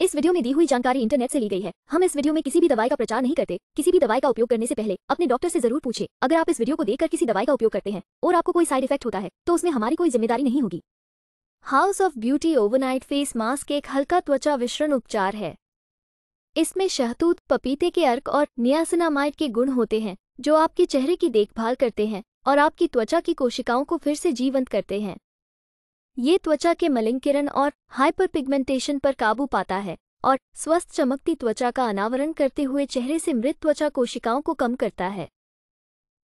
इस वीडियो में दी हुई जानकारी इंटरनेट से ली गई है हम इस वीडियो में किसी भी दवाई का प्रचार नहीं करते किसी भी दवाई का उपयोग करने से पहले अपने डॉक्टर से जरूर पूछे अगर आप इस वीडियो को देखकर किसी दवाई का उपयोग करते हैं और आपको कोई साइड इफेक्ट होता है तो उसमें हमारी कोई जिम्मेदारी नहीं होगी house of beauty overnight face mask एक हल्का त्वचा मिश्रण उपचार है इसमें शहतूत पपीते के अर्क और नियासनामाइट के गुण होते हैं जो आपके चेहरे की देखभाल करते हैं और आपकी त्वचा की कोशिकाओं को फिर से जीवंत करते हैं ये त्वचा के मलिंकिरण और हाइपर पिगमेंटेशन पर काबू पाता है और स्वस्थ चमकती त्वचा का अनावरण करते हुए चेहरे से मृत त्वचा कोशिकाओं को कम करता है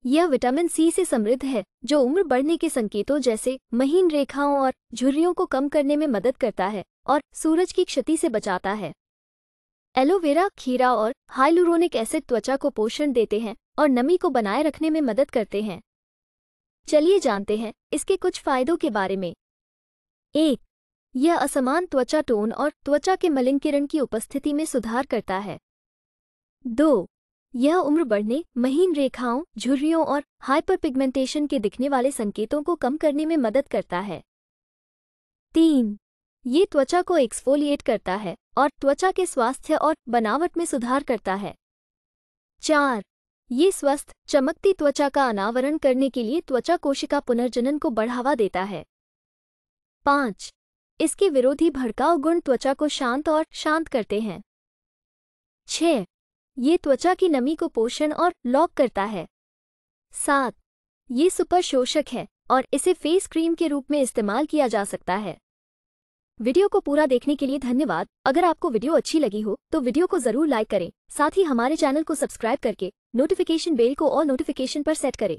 यह विटामिन सी से समृद्ध है जो उम्र बढ़ने के संकेतों जैसे महीन रेखाओं और झुर्रियों को कम करने में मदद करता है और सूरज की क्षति से बचाता है एलोवेरा खीरा और हाइलुरोनिक एसिड त्वचा को पोषण देते हैं और नमी को बनाए रखने में मदद करते हैं चलिए जानते हैं इसके कुछ फायदों के बारे में एक यह असमान त्वचा टोन और त्वचा के मलिनकिरण की उपस्थिति में सुधार करता है दो यह उम्र बढ़ने महीन रेखाओं झुर्रियों और हाइपरपिगमेंटेशन के दिखने वाले संकेतों को कम करने में मदद करता है तीन ये त्वचा को एक्सफोलिएट करता है और त्वचा के स्वास्थ्य और बनावट में सुधार करता है चार ये स्वस्थ चमकती त्वचा का अनावरण करने के लिए त्वचा कोशिका पुनर्जनन को बढ़ावा देता है पाँच इसके विरोधी भड़काऊ गुण त्वचा को शांत और शांत करते हैं छ ये त्वचा की नमी को पोषण और लॉक करता है सात ये सुपर शोषक है और इसे फेस क्रीम के रूप में इस्तेमाल किया जा सकता है वीडियो को पूरा देखने के लिए धन्यवाद अगर आपको वीडियो अच्छी लगी हो तो वीडियो को जरूर लाइक करें साथ ही हमारे चैनल को सब्सक्राइब करके नोटिफिकेशन बेल को और नोटिफिकेशन पर सेट करें